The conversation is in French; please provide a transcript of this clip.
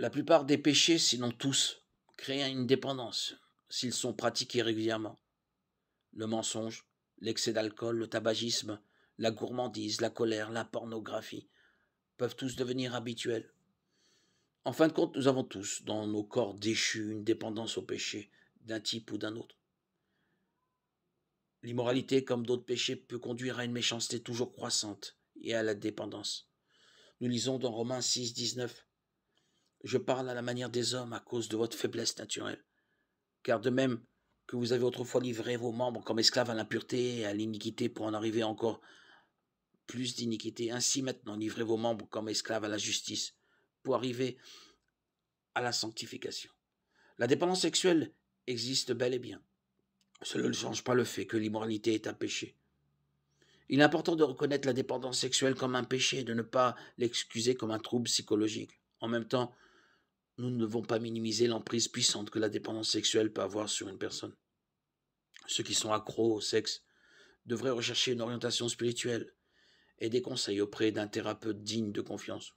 La plupart des péchés, sinon tous, créent une dépendance s'ils sont pratiqués régulièrement. Le mensonge, l'excès d'alcool, le tabagisme, la gourmandise, la colère, la pornographie peuvent tous devenir habituels. En fin de compte, nous avons tous, dans nos corps déchus, une dépendance au péché, d'un type ou d'un autre. L'immoralité, comme d'autres péchés, peut conduire à une méchanceté toujours croissante et à la dépendance. Nous lisons dans Romains 6, 19 je parle à la manière des hommes à cause de votre faiblesse naturelle. Car de même que vous avez autrefois livré vos membres comme esclaves à l'impureté et à l'iniquité pour en arriver encore plus d'iniquité, ainsi maintenant livrez vos membres comme esclaves à la justice pour arriver à la sanctification. La dépendance sexuelle existe bel et bien. Cela ne change pas le fait que l'immoralité est un péché. Il est important de reconnaître la dépendance sexuelle comme un péché et de ne pas l'excuser comme un trouble psychologique. En même temps, nous ne devons pas minimiser l'emprise puissante que la dépendance sexuelle peut avoir sur une personne. Ceux qui sont accros au sexe devraient rechercher une orientation spirituelle et des conseils auprès d'un thérapeute digne de confiance.